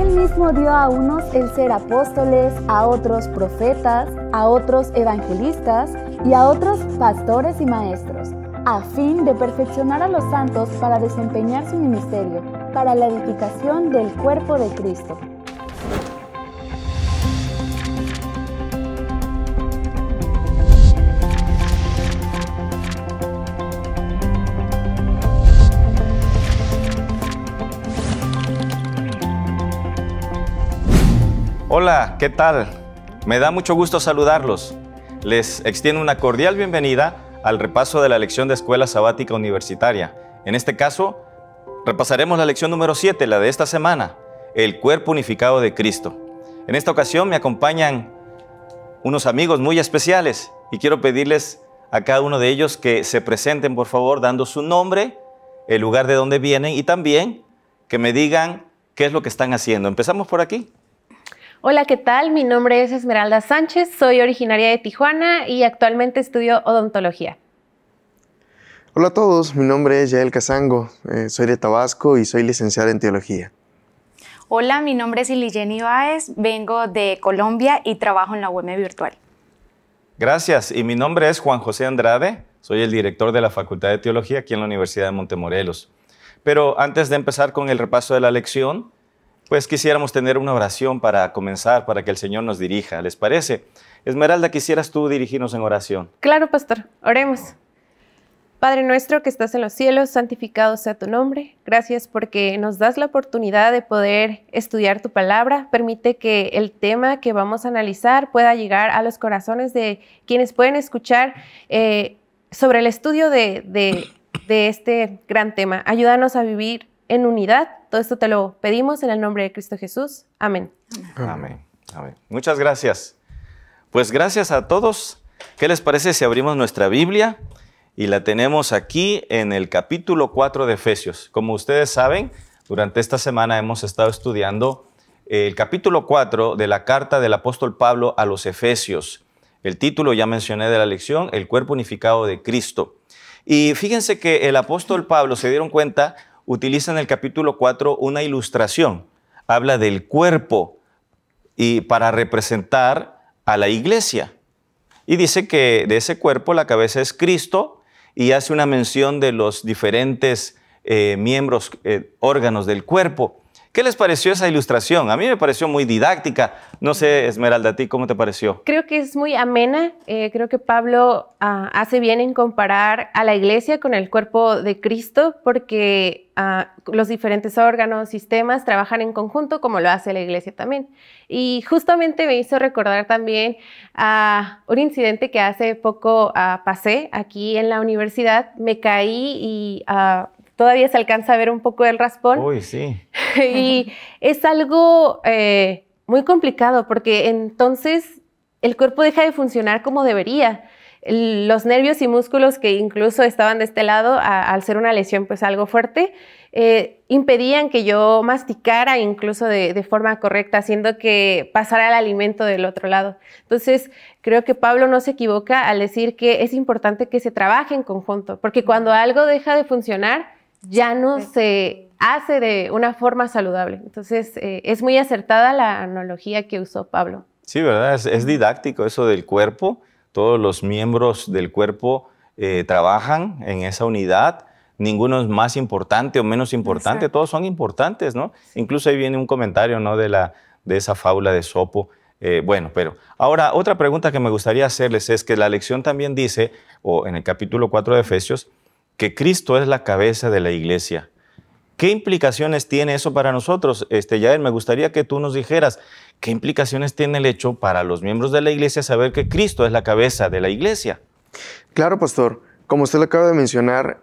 Él mismo dio a unos el ser apóstoles, a otros profetas, a otros evangelistas y a otros pastores y maestros, a fin de perfeccionar a los santos para desempeñar su ministerio, para la edificación del cuerpo de Cristo Hola, ¿qué tal? Me da mucho gusto saludarlos. Les extiendo una cordial bienvenida al repaso de la lección de Escuela Sabática Universitaria. En este caso, repasaremos la lección número 7, la de esta semana, el cuerpo unificado de Cristo. En esta ocasión me acompañan unos amigos muy especiales y quiero pedirles a cada uno de ellos que se presenten, por favor, dando su nombre, el lugar de donde vienen y también que me digan qué es lo que están haciendo. Empezamos por aquí. Hola, ¿qué tal? Mi nombre es Esmeralda Sánchez, soy originaria de Tijuana y actualmente estudio odontología. Hola a todos, mi nombre es Yael Casango, eh, soy de Tabasco y soy licenciada en teología. Hola, mi nombre es Iligen Báez, vengo de Colombia y trabajo en la UM Virtual. Gracias, y mi nombre es Juan José Andrade, soy el director de la Facultad de Teología aquí en la Universidad de Montemorelos. Pero antes de empezar con el repaso de la lección, pues quisiéramos tener una oración para comenzar, para que el Señor nos dirija. ¿Les parece? Esmeralda, quisieras tú dirigirnos en oración. Claro, pastor. Oremos. Padre nuestro que estás en los cielos, santificado sea tu nombre. Gracias porque nos das la oportunidad de poder estudiar tu palabra. Permite que el tema que vamos a analizar pueda llegar a los corazones de quienes pueden escuchar eh, sobre el estudio de este gran tema. Ayúdanos a vivir en unidad todo esto te lo pedimos en el nombre de Cristo Jesús. Amén. Amén. Muchas gracias. Pues gracias a todos. ¿Qué les parece si abrimos nuestra Biblia? Y la tenemos aquí en el capítulo 4 de Efesios. Como ustedes saben, durante esta semana hemos estado estudiando el capítulo 4 de la carta del apóstol Pablo a los Efesios. El título ya mencioné de la lección, El cuerpo unificado de Cristo. Y fíjense que el apóstol Pablo se dieron cuenta utiliza en el capítulo 4 una ilustración. Habla del cuerpo y para representar a la iglesia. Y dice que de ese cuerpo la cabeza es Cristo y hace una mención de los diferentes eh, miembros, eh, órganos del cuerpo. ¿Qué les pareció esa ilustración? A mí me pareció muy didáctica. No sé, Esmeralda, ¿a ti cómo te pareció? Creo que es muy amena. Eh, creo que Pablo ah, hace bien en comparar a la iglesia con el cuerpo de Cristo porque ah, los diferentes órganos, sistemas trabajan en conjunto como lo hace la iglesia también. Y justamente me hizo recordar también a un incidente que hace poco ah, pasé aquí en la universidad. Me caí y todavía se alcanza a ver un poco el raspón. Uy, sí. y es algo eh, muy complicado porque entonces el cuerpo deja de funcionar como debería. Los nervios y músculos que incluso estaban de este lado, al ser una lesión pues algo fuerte, eh, impedían que yo masticara incluso de, de, forma correcta, haciendo que pasara el alimento del otro lado. Entonces, creo que Pablo no se equivoca al decir que es importante que se trabaje en conjunto, porque cuando algo deja de funcionar, ya no se hace de una forma saludable. Entonces, eh, es muy acertada la analogía que usó Pablo. Sí, ¿verdad? Es, didáctico eso del cuerpo. Todos los miembros del cuerpo eh, trabajan en esa unidad. Ninguno es más importante o menos importante. Todos son importantes, ¿no? Incluso ahí viene un comentario, ¿no? De, la, de esa fábula de Sopo. Eh, bueno, pero ahora otra pregunta que me gustaría hacerles es que la lección también dice, o en el capítulo 4 de Efesios, que Cristo es la cabeza de la iglesia. ¿Qué implicaciones tiene eso para nosotros? Este, Yael, me gustaría que tú nos dijeras qué implicaciones tiene el hecho para los miembros de la iglesia saber que Cristo es la cabeza de la iglesia. Claro, pastor. Como usted lo acaba de mencionar,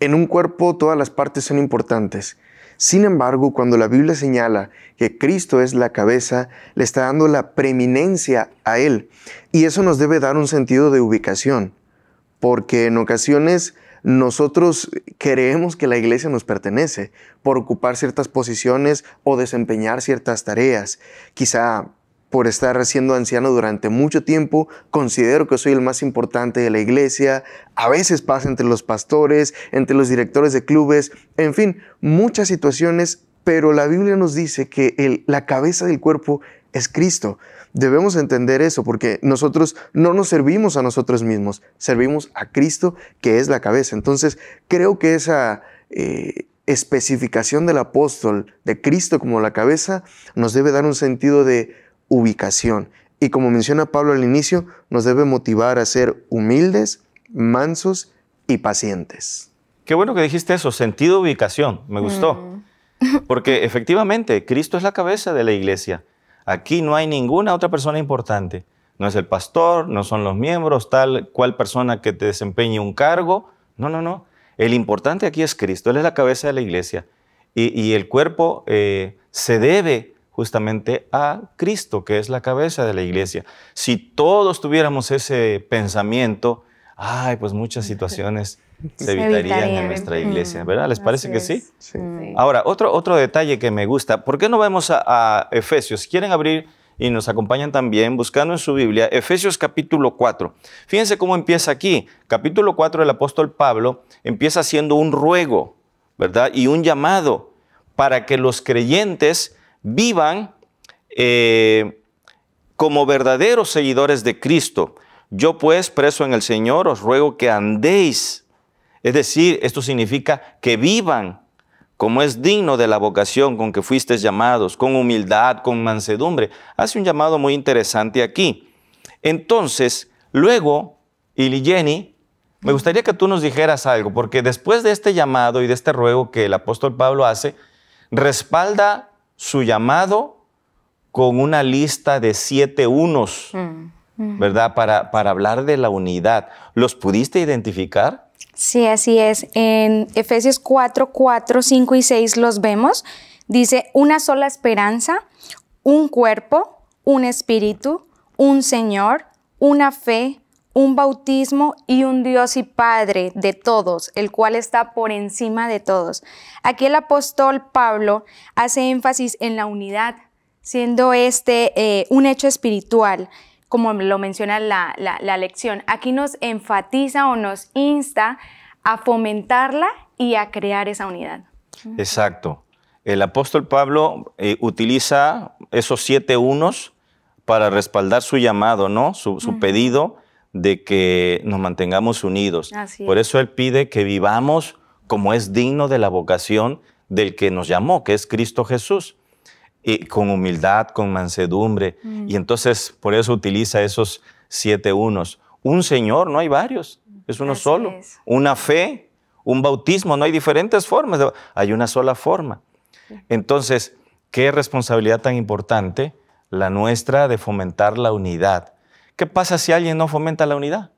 en un cuerpo todas las partes son importantes. Sin embargo, cuando la Biblia señala que Cristo es la cabeza, le está dando la preeminencia a Él. Y eso nos debe dar un sentido de ubicación, porque en ocasiones nosotros creemos que la iglesia nos pertenece por ocupar ciertas posiciones o desempeñar ciertas tareas. Quizá por estar siendo anciano durante mucho tiempo, considero que soy el más importante de la iglesia, a veces pasa entre los pastores, entre los directores de clubes, en fin, muchas situaciones, pero la Biblia nos dice que la cabeza del cuerpo es Cristo. Debemos entender eso porque nosotros no nos servimos a nosotros mismos, servimos a Cristo que es la cabeza. Entonces creo que esa eh, especificación del apóstol de Cristo como la cabeza nos debe dar un sentido de ubicación. Y como menciona Pablo al inicio, nos debe motivar a ser humildes, mansos y pacientes. Qué bueno que dijiste eso, sentido de ubicación, me gustó. Mm. Porque efectivamente, Cristo es la cabeza de la iglesia. Aquí no hay ninguna otra persona importante. No es el pastor, no son los miembros, tal cual persona que te desempeñe un cargo. No, no, no. El importante aquí es Cristo. Él es la cabeza de la iglesia. Y, el cuerpo eh, se debe justamente a Cristo, que es la cabeza de la iglesia. Si todos tuviéramos ese pensamiento, ay, pues muchas situaciones se evitarían, en nuestra mm, iglesia, ¿verdad? ¿Les parece que sí? Ahora, otro, otro detalle que me gusta, ¿por qué no vamos a, Efesios? Efesios? ¿Quieren abrir y nos acompañan también buscando en su Biblia Efesios capítulo 4? Fíjense cómo empieza aquí. Capítulo 4 del apóstol Pablo empieza haciendo un ruego, ¿verdad? Y un llamado para que los creyentes vivan eh, como verdaderos seguidores de Cristo. Yo pues, preso en el Señor, os ruego que andéis es decir, esto significa que vivan como es digno de la vocación con que fuisteis llamados, con humildad, con mansedumbre. Hace un llamado muy interesante aquí. Entonces, luego, y Jenny, me gustaría que tú nos dijeras algo, porque después de este llamado y de este ruego que el apóstol Pablo hace, respalda su llamado con una lista de siete unos, mm, mm. ¿verdad? Para, para hablar de la unidad. ¿Los pudiste identificar? Sí, así es. En Efesios 4, 4, 5 y 6 los vemos. Dice, una sola esperanza, un cuerpo, un espíritu, un Señor, una fe, un bautismo y un Dios y Padre de todos, el cual está por encima de todos. Aquí el apóstol Pablo hace énfasis en la unidad, siendo este eh, un hecho espiritual como lo menciona la, lección. Aquí nos enfatiza o nos insta a fomentarla y a crear esa unidad. Exacto. El apóstol Pablo eh, utiliza esos siete unos para respaldar su llamado, ¿no? Su, pedido de que nos mantengamos unidos. Por eso él pide que vivamos como es digno de la vocación del que nos llamó, que es Cristo Jesús con humildad, con mansedumbre. Mm. Y entonces por eso utiliza esos siete unos. Un Señor, no hay varios, es uno solo. Una fe, un bautismo, no hay diferentes formas, hay una sola forma. Entonces, qué responsabilidad tan importante la nuestra de fomentar la unidad. ¿Qué pasa si alguien no fomenta la unidad?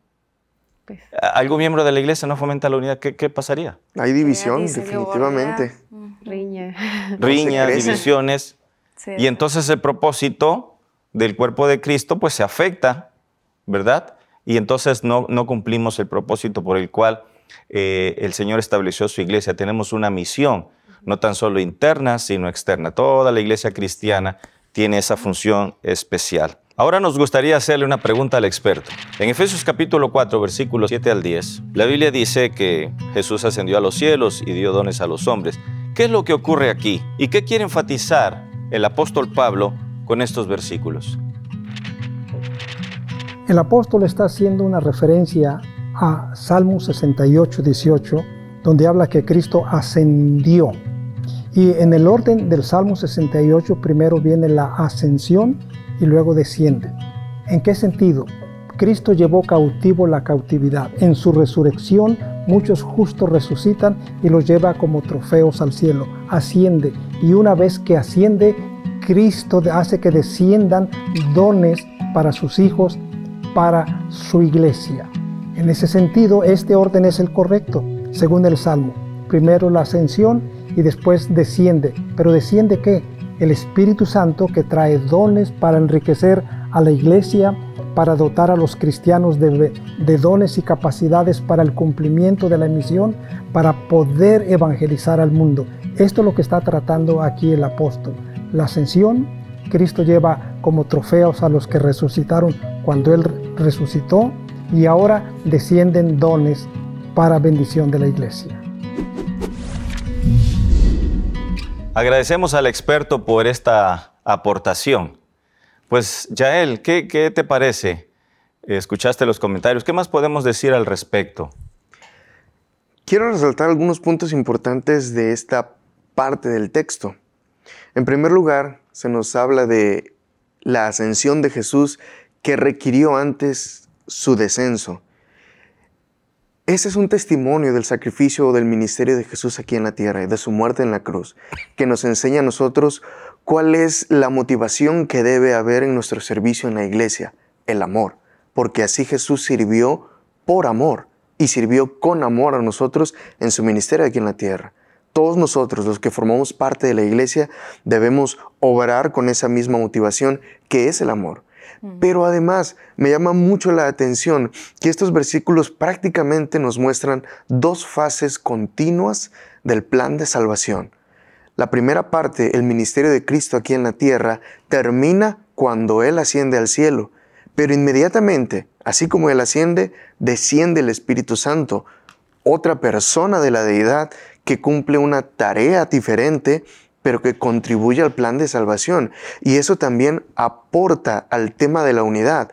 Pues. ¿Algún miembro de la iglesia no fomenta la unidad? ¿Qué, pasaría? Hay división, definitivamente. Mm. Riña. Riñas, divisiones y entonces el propósito del cuerpo de Cristo pues se afecta, ¿verdad? Y entonces no, no cumplimos el propósito por el cual eh, el Señor estableció su iglesia. Tenemos una misión, no tan solo interna, sino externa. Toda la iglesia cristiana tiene esa función especial. Ahora nos gustaría hacerle una pregunta al experto. En Efesios capítulo 4, versículos 7 al 10, la Biblia dice que Jesús ascendió a los cielos y dio dones a los hombres. ¿Qué es lo que ocurre aquí? ¿Y qué quiere enfatizar el apóstol Pablo con estos versículos. El apóstol está haciendo una referencia a Salmo 68, 18, donde habla que Cristo ascendió. Y en el orden del Salmo 68 primero viene la ascensión y luego desciende. ¿En qué sentido? Cristo llevó cautivo la cautividad. En su resurrección muchos justos resucitan y los lleva como trofeos al cielo. Asciende y una vez que asciende, Cristo hace que desciendan dones para sus hijos, para su iglesia. En ese sentido, este orden es el correcto, según el Salmo. Primero la ascensión y después desciende. ¿Pero desciende qué? El Espíritu Santo que trae dones para enriquecer a la iglesia, para dotar a los cristianos de, dones y capacidades para el cumplimiento de la misión, para poder evangelizar al mundo. Esto es lo que está tratando aquí el apóstol. La ascensión, Cristo lleva como trofeos a los que resucitaron cuando Él resucitó y ahora descienden dones para bendición de la iglesia. Agradecemos al experto por esta aportación. Pues, Yael, ¿qué, te parece? Escuchaste los comentarios. ¿Qué más podemos decir al respecto? Quiero resaltar algunos puntos importantes de esta parte del texto. En primer lugar, se nos habla de la ascensión de Jesús que requirió antes su descenso. Ese es un testimonio del sacrificio o del ministerio de Jesús aquí en la tierra y de su muerte en la cruz, que nos enseña a nosotros ¿Cuál es la motivación que debe haber en nuestro servicio en la iglesia? El amor, porque así Jesús sirvió por amor y sirvió con amor a nosotros en su ministerio aquí en la tierra. Todos nosotros, los que formamos parte de la iglesia, debemos obrar con esa misma motivación que es el amor. Pero además me llama mucho la atención que estos versículos prácticamente nos muestran dos fases continuas del plan de salvación. La primera parte, el ministerio de Cristo aquí en la tierra, termina cuando Él asciende al cielo, pero inmediatamente, así como Él asciende, desciende el Espíritu Santo, otra persona de la deidad que cumple una tarea diferente, pero que contribuye al plan de salvación. Y eso también aporta al tema de la unidad.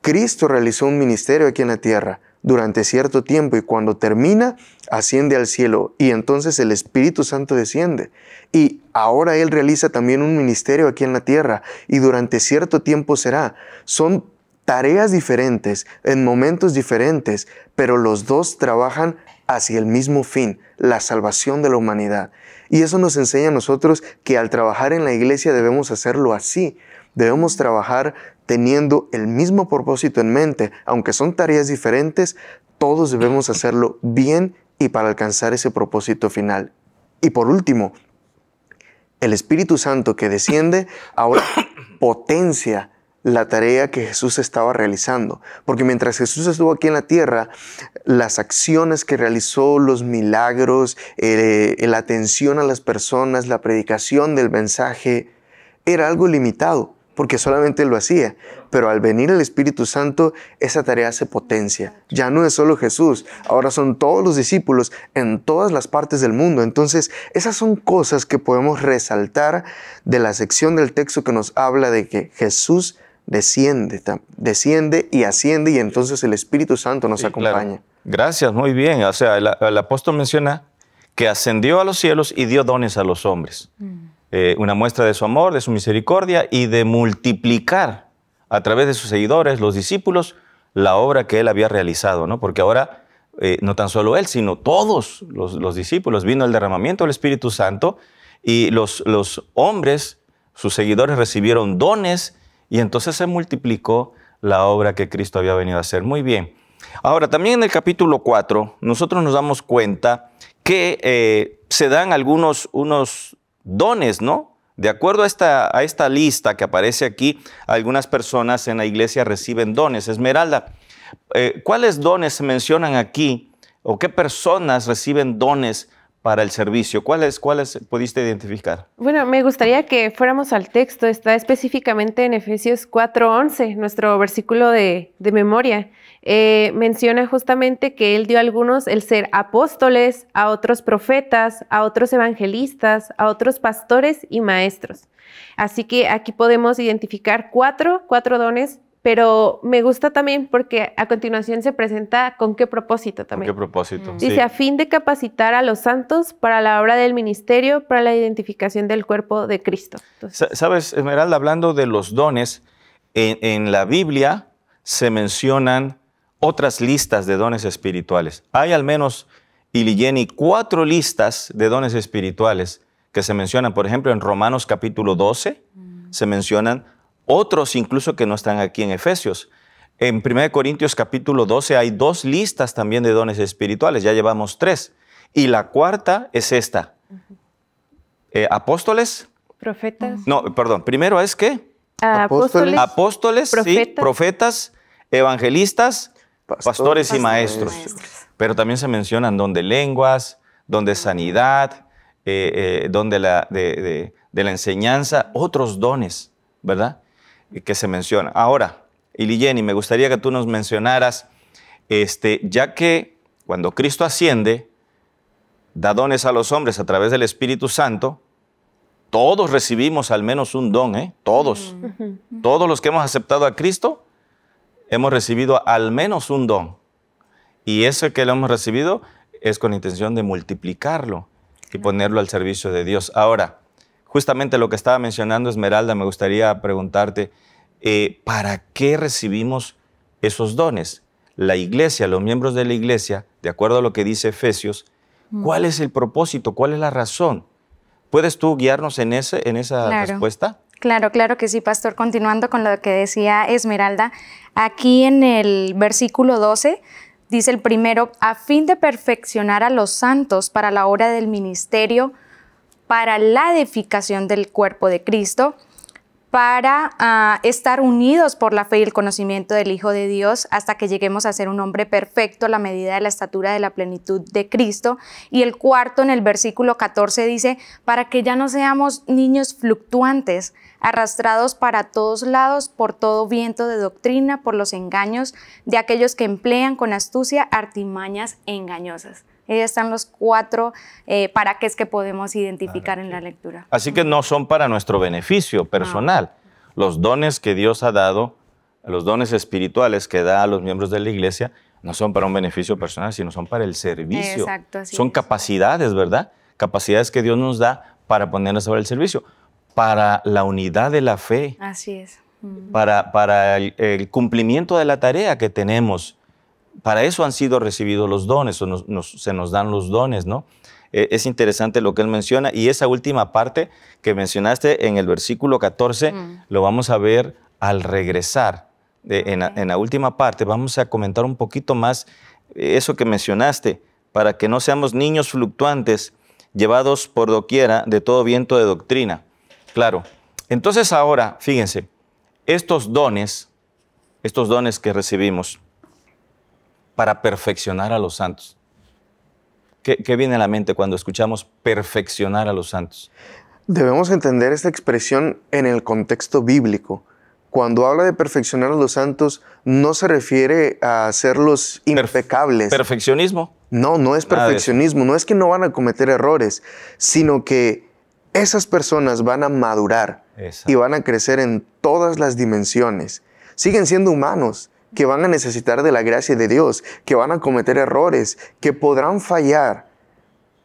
Cristo realizó un ministerio aquí en la tierra, durante cierto tiempo y cuando termina, asciende al cielo y entonces el Espíritu Santo desciende. Y ahora Él realiza también un ministerio aquí en la tierra y durante cierto tiempo será. Son tareas diferentes, en momentos diferentes, pero los dos trabajan hacia el mismo fin, la salvación de la humanidad. Y eso nos enseña a nosotros que al trabajar en la iglesia debemos hacerlo así. Debemos trabajar teniendo el mismo propósito en mente, aunque son tareas diferentes, todos debemos hacerlo bien y para alcanzar ese propósito final. Y por último, el Espíritu Santo que desciende ahora potencia la tarea que Jesús estaba realizando. Porque mientras Jesús estuvo aquí en la tierra, las acciones que realizó, los milagros, eh, la atención a las personas, la predicación del mensaje, era algo limitado porque solamente lo hacía. Pero al venir el Espíritu Santo, esa tarea se potencia. Ya no es solo Jesús, ahora son todos los discípulos en todas las partes del mundo. Entonces, esas son cosas que podemos resaltar de la sección del texto que nos habla de que Jesús desciende, desciende y asciende y entonces el Espíritu Santo nos acompaña. Gracias, muy bien. O sea, el, apóstol menciona que ascendió a los cielos y dio dones a los hombres. Mm. Eh, una muestra de su amor, de su misericordia y de multiplicar a través de sus seguidores, los discípulos, la obra que él había realizado, ¿no? Porque ahora eh, no tan solo él, sino todos los, discípulos, vino el derramamiento del Espíritu Santo y los, los hombres, sus seguidores recibieron dones y entonces se multiplicó la obra que Cristo había venido a hacer. Muy bien. Ahora, también en el capítulo 4, nosotros nos damos cuenta que eh, se dan algunos unos dones, ¿no? De acuerdo a esta, lista que aparece aquí, algunas personas en la iglesia reciben dones. Esmeralda, eh, ¿cuáles dones se mencionan aquí o qué personas reciben dones para el servicio? ¿Cuáles, ¿Cuáles pudiste identificar? Bueno, me gustaría que fuéramos al texto. Está específicamente en Efesios 4.11, nuestro versículo de memoria. Eh, menciona justamente que él dio a algunos el ser apóstoles, a otros profetas, a otros evangelistas, a otros pastores y maestros. Así que aquí podemos identificar cuatro, cuatro dones, pero me gusta también porque a continuación se presenta con qué propósito también. qué propósito? Mm. Dice, a fin de capacitar a los santos para la obra del ministerio, para la identificación del cuerpo de Cristo. Sabes, Esmeralda, hablando de los dones, en, en la Biblia se mencionan otras listas de dones espirituales. Hay al menos, Iligeni, cuatro listas de dones espirituales que se mencionan. Por ejemplo, en Romanos capítulo 12 mm. se mencionan otros incluso que no están aquí en Efesios. En 1 Corintios capítulo 12 hay dos listas también de dones espirituales, ya llevamos tres. Y la cuarta es esta. Eh, apóstoles. Profetas. No, perdón, primero es que... Ah, apóstoles. Apóstoles, profetas, profetas evangelistas pastores, y maestros. Pero también se mencionan don de lenguas, don de sanidad, eh, eh don de la, de, la, enseñanza, otros dones, ¿verdad? Eh, que se mencionan. Ahora, Ili me gustaría que tú nos mencionaras, este, ya que cuando Cristo asciende, da dones a los hombres a través del Espíritu Santo, todos recibimos al menos un don, ¿eh? Todos. Todos los que hemos aceptado a Cristo hemos recibido al menos un don. Y ese que lo hemos recibido es con intención de multiplicarlo y ponerlo al servicio de Dios. Ahora, justamente lo que estaba mencionando Esmeralda, me gustaría preguntarte, eh, ¿para qué recibimos esos dones? La iglesia, los miembros de la iglesia, de acuerdo a lo que dice Efesios, mm. ¿cuál es el propósito? ¿Cuál es la razón? ¿Puedes tú guiarnos en, ese, en esa respuesta? Claro, claro que sí, pastor. Continuando con lo que decía Esmeralda, aquí en el versículo 12 dice el primero, a fin de perfeccionar a los santos para la obra del ministerio, para la edificación del cuerpo de Cristo, para ah, estar unidos por la fe y el conocimiento del Hijo de Dios hasta que lleguemos a ser un hombre perfecto a la medida de la estatura de la plenitud de Cristo. Y el cuarto en el versículo 14 dice, para que ya no seamos niños fluctuantes, arrastrados para todos lados por todo viento de doctrina, por los engaños de aquellos que emplean con astucia artimañas engañosas están los cuatro eh, para qué es que podemos identificar ah, en la lectura. Así que no son para nuestro beneficio ah, personal. Los dones que Dios ha dado, los dones espirituales que da a los miembros de la iglesia, no son para un beneficio personal, sino son para el servicio. son capacidades, ¿verdad? Capacidades que Dios nos da para ponernos a sobre el servicio, para la unidad de la fe. Así es. Para, para el cumplimiento de la tarea que tenemos para eso han sido recibidos los dones, o se nos dan los dones, ¿no? Eh, es interesante lo que él menciona y esa última parte que mencionaste en el versículo 14 mm. lo vamos a ver al regresar. en, en, la, última parte vamos a comentar un poquito más eh, eso que mencionaste, para que no seamos niños fluctuantes llevados por doquiera de todo viento de doctrina. Claro. Entonces ahora, fíjense, estos dones, estos dones que recibimos, para perfeccionar a los santos. ¿Qué, viene a la mente cuando escuchamos perfeccionar a los santos? Debemos entender esta expresión en el contexto bíblico. Cuando habla de perfeccionar a los santos, no se refiere a hacerlos impecables. ¿Perfeccionismo? No, no es perfeccionismo, no es que no van a cometer errores, sino que esas personas van a madurar y van a crecer en todas las dimensiones. Siguen siendo humanos, que van a necesitar de la gracia de Dios, que van a cometer errores, que podrán fallar,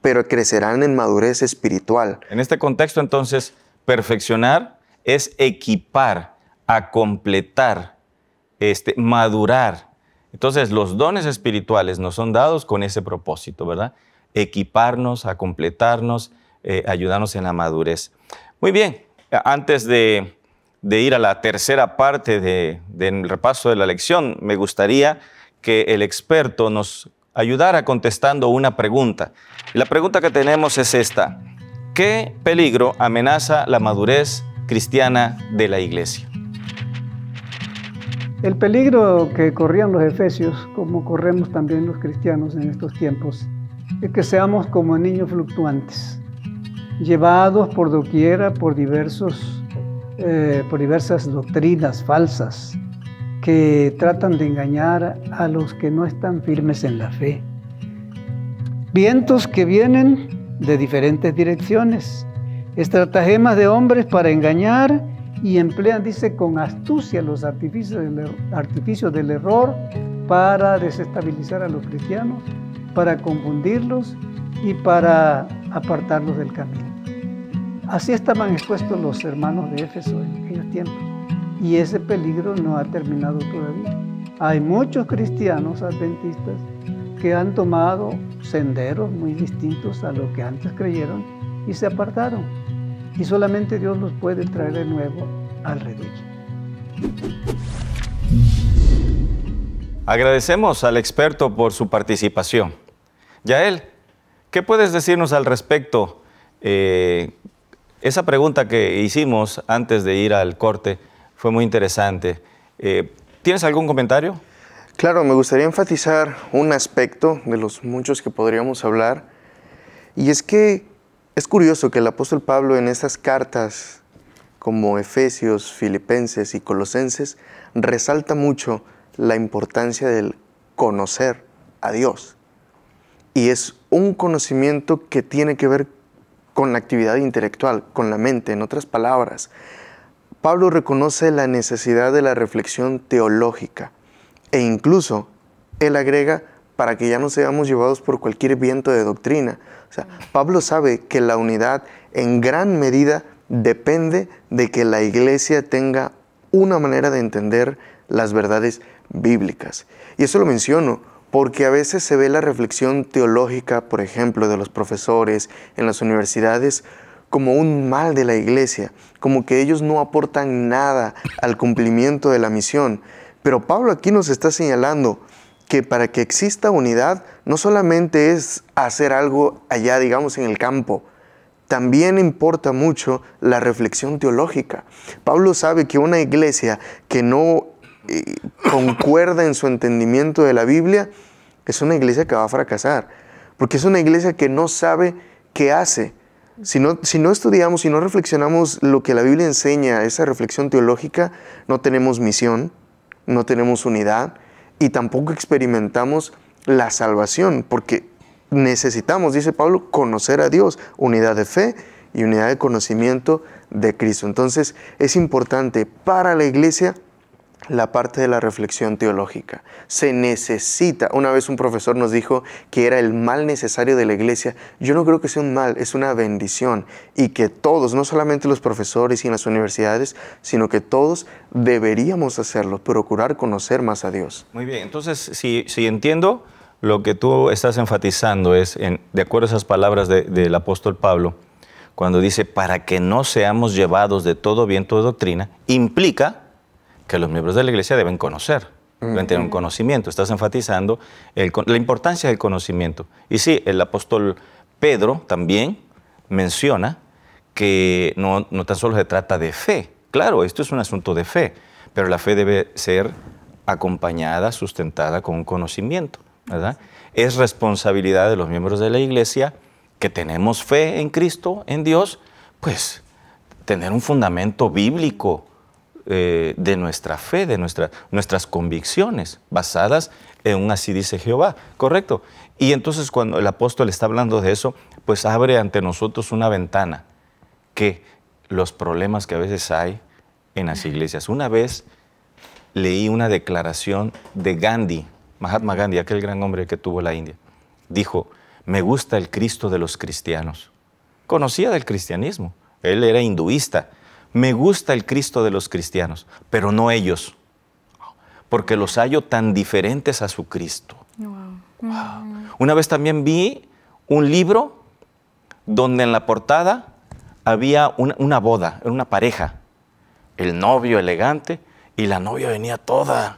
pero crecerán en madurez espiritual. En este contexto, entonces, perfeccionar es equipar, a completar, este, madurar. Entonces, los dones espirituales nos son dados con ese propósito, ¿verdad? Equiparnos, a completarnos, eh, ayudarnos en la madurez. Muy bien, antes de de ir a la tercera parte del repaso de la lección, me gustaría que el experto nos ayudara contestando una pregunta. La pregunta que tenemos es esta. ¿Qué peligro amenaza la madurez cristiana de la iglesia? El peligro que corrían los efesios, como corremos también los cristianos en estos tiempos, es que seamos como niños fluctuantes, llevados por doquiera por diversos eh, por diversas doctrinas falsas que tratan de engañar a los que no están firmes en la fe. Vientos que vienen de diferentes direcciones, estratagemas de hombres para engañar y emplean, dice, con astucia los artificios del er-, error para desestabilizar a los cristianos, para confundirlos y para apartarlos del camino. Así estaban expuestos los hermanos de Éfeso en aquellos tiempos. Y ese peligro no ha terminado todavía. Hay muchos cristianos adventistas que han tomado senderos muy distintos a lo que antes creyeron y se apartaron. Y solamente Dios los puede traer de nuevo al redil. Agradecemos al experto por su participación. Yael, ¿qué puedes decirnos al respecto? Eh, esa pregunta que hicimos antes de ir al corte fue muy interesante. Eh, ¿Tienes algún comentario? Claro, me gustaría enfatizar un aspecto de los muchos que podríamos hablar, y es que es curioso que el apóstol Pablo en estas cartas como Efesios, Filipenses y Colosenses resalta mucho la importancia del conocer a Dios. Y es un conocimiento que tiene que ver con con la actividad intelectual, con la mente, en otras palabras. Pablo reconoce la necesidad de la reflexión teológica e incluso él agrega para que ya no seamos llevados por cualquier viento de doctrina. O sea, Pablo sabe que la unidad en gran medida depende de que la iglesia tenga una manera de entender las verdades bíblicas. Y eso lo menciono porque a veces se ve la reflexión teológica, por ejemplo, de los profesores en las universidades como un mal de la iglesia, como que ellos no aportan nada al cumplimiento de la misión. Pero Pablo aquí nos está señalando que para que exista unidad no solamente es hacer algo allá, digamos, en el campo, también importa mucho la reflexión teológica. Pablo sabe que una iglesia que no concuerda en su entendimiento de la Biblia, es una iglesia que va a fracasar, porque es una iglesia que no sabe qué hace. Si no, si no estudiamos, si no reflexionamos lo que la Biblia enseña, esa reflexión teológica, no tenemos misión, no tenemos unidad y tampoco experimentamos la salvación, porque necesitamos, dice Pablo, conocer a Dios, unidad de fe y unidad de conocimiento de Cristo. Entonces es importante para la iglesia la parte de la reflexión teológica. Se necesita, una vez un profesor nos dijo que era el mal necesario de la iglesia, yo no creo que sea un mal, es una bendición y que todos, no solamente los profesores y en las universidades, sino que todos deberíamos hacerlo, procurar conocer más a Dios. Muy bien, entonces si, entiendo, lo que tú estás enfatizando es, de acuerdo a esas palabras del apóstol Pablo, cuando dice, para que no seamos llevados de todo viento de doctrina, implica que los miembros de la iglesia deben conocer, deben tener un conocimiento. Estás enfatizando la importancia del conocimiento. Y sí, el apóstol Pedro también menciona que no, tan solo se trata de fe. Claro, esto es un asunto de fe, pero la fe debe ser acompañada, sustentada con un conocimiento. Es responsabilidad de los miembros de la iglesia que tenemos fe en Cristo, en Dios, pues tener un fundamento bíblico, eh, de nuestra fe, de nuestras convicciones, basadas en un así dice Jehová, ¿correcto? Y entonces cuando el apóstol está hablando de eso, pues abre ante nosotros una ventana que los problemas que a veces hay en las iglesias. Una vez leí una declaración de Gandhi, Mahatma Gandhi, aquel gran hombre que tuvo la India. Dijo, me gusta el Cristo de los cristianos. Conocía del cristianismo, él era hinduista, me gusta el Cristo de los cristianos, pero no ellos, porque los hallo tan diferentes a su Cristo. Mm. Una vez también vi un libro donde en la portada había una, boda, una pareja, el novio elegante y la novia venía toda,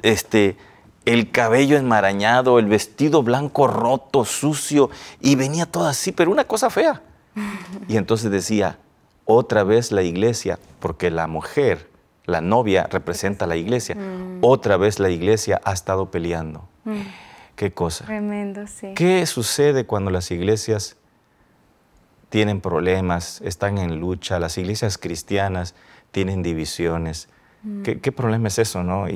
este, el cabello enmarañado, el vestido blanco roto, sucio, y venía toda así, pero una cosa fea. Y entonces decía, otra vez la iglesia, porque la mujer, la novia, representa a la iglesia, mm. otra vez la iglesia ha estado peleando. Mm. Qué cosa. Tremendo, sí. ¿Qué sucede cuando las iglesias tienen problemas, están en lucha, las iglesias cristianas tienen divisiones? ¿Qué, problema es eso, no,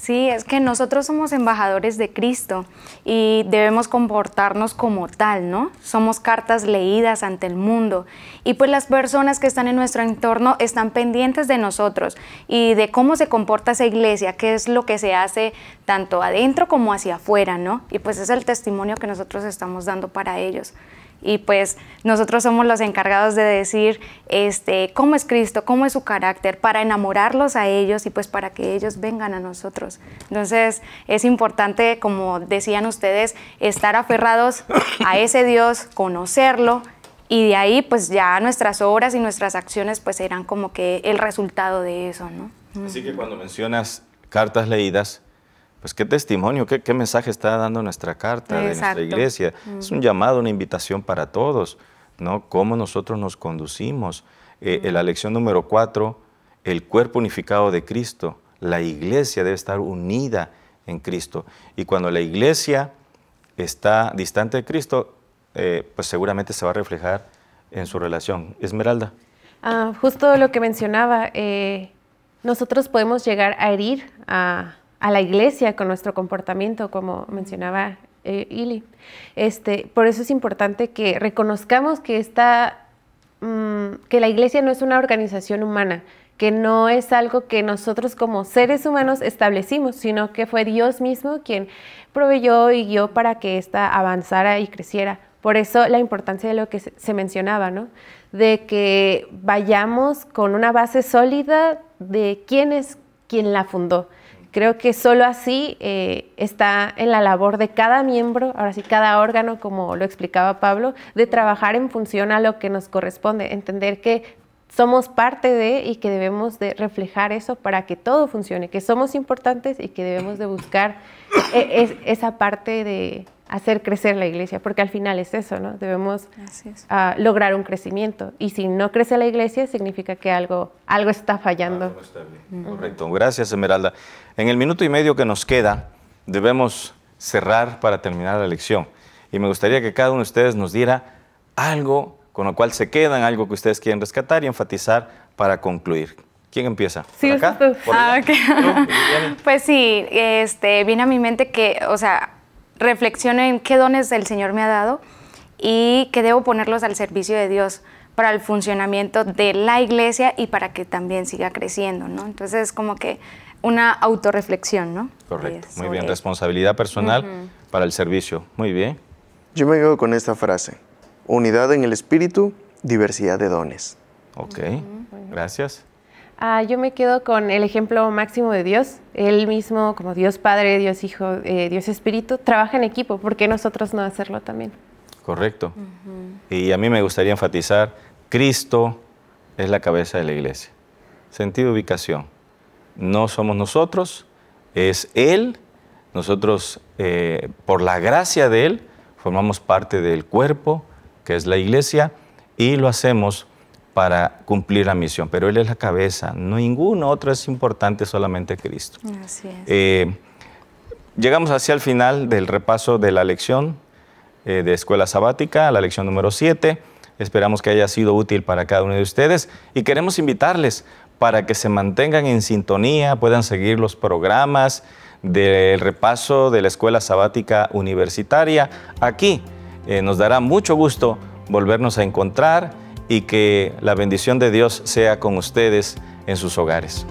Sí, es que nosotros somos embajadores de Cristo y debemos comportarnos como tal, ¿no? Somos cartas leídas ante el mundo y pues las personas que están en nuestro entorno están pendientes de nosotros y de cómo se comporta esa iglesia, qué es lo que se hace tanto adentro como hacia afuera, ¿no? Y pues es el testimonio que nosotros estamos dando para ellos y pues nosotros somos los encargados de decir este, cómo es Cristo, cómo es su carácter, para enamorarlos a ellos y pues para que ellos vengan a nosotros. Entonces es importante, como decían ustedes, estar aferrados a ese Dios, conocerlo y de ahí pues ya nuestras obras y nuestras acciones pues serán como que el resultado de eso, ¿no? Así que cuando mencionas cartas leídas, pues qué testimonio, qué, mensaje está dando nuestra carta de nuestra iglesia. Es un mm. llamado, una invitación para todos, ¿no? Cómo nosotros nos conducimos. Eh, en la mm. lección número cuatro, el cuerpo unificado de Cristo. La iglesia debe estar unida en Cristo. Y cuando la iglesia está distante de Cristo, eh, pues seguramente se va a reflejar en su relación. Esmeralda. Ah, justo lo que mencionaba, eh, nosotros podemos llegar a herir a a la iglesia con nuestro comportamiento, como mencionaba eh, Ili. Este, por eso es importante que reconozcamos que, esta, mm, que la iglesia no es una organización humana, que no es algo que nosotros como seres humanos establecimos, sino que fue Dios mismo quien proveyó y guió para que ésta avanzara y creciera. Por eso la importancia de lo que se mencionaba, De que vayamos con una base sólida de quién es quien la fundó, Creo que solo así eh, está en la labor de cada miembro, ahora sí, cada órgano, como lo explicaba Pablo, de trabajar en función a lo que nos corresponde, entender que somos parte de y que debemos de reflejar eso para que todo funcione, que somos importantes y que debemos de buscar eh, esa parte de, hacer crecer la iglesia, porque al final es eso, ¿no? Debemos ah, lograr un crecimiento. Y si no crece la iglesia, significa que algo, algo está fallando. Correcto. Gracias, Esmeralda. En el minuto y medio que nos queda, debemos cerrar para terminar la lección. Y me gustaría que cada uno de ustedes nos diera algo con lo cual se quedan, algo que ustedes quieren rescatar y enfatizar para concluir. ¿Quién empieza? Sí, usted. Ah, pues sí, este, viene a mi mente que, o sea, reflexiono en qué dones el Señor me ha dado y que debo ponerlos al servicio de Dios para el funcionamiento de la iglesia y para que también siga creciendo, ¿no? Entonces es como que una autorreflexión, ¿no? Correcto, muy bien, responsabilidad personal para el servicio, muy bien. Yo me quedo con esta frase, unidad en el espíritu, diversidad de dones. Ok, gracias. Ah, yo me quedo con el ejemplo máximo de Dios. Él mismo, como Dios Padre, Dios Hijo, eh, Dios Espíritu, trabaja en equipo. ¿Por qué nosotros no hacerlo también? Correcto. Y a mí me gustaría enfatizar, Cristo es la cabeza de la iglesia. Sentido de ubicación. No somos nosotros, es Él. Nosotros, eh, por la gracia de Él, formamos parte del cuerpo, que es la iglesia, y lo hacemos para cumplir la misión, pero Él es la cabeza, no, ninguno otro es importante, solamente Cristo. Eh, llegamos hacia el final del repaso de la lección eh, de Escuela Sabática, la lección número 7. Esperamos que haya sido útil para cada uno de ustedes y queremos invitarles para que se mantengan en sintonía, puedan seguir los programas del repaso de la Escuela Sabática Universitaria. Aquí eh, nos dará mucho gusto volvernos a encontrar y que la bendición de Dios sea con ustedes en sus hogares.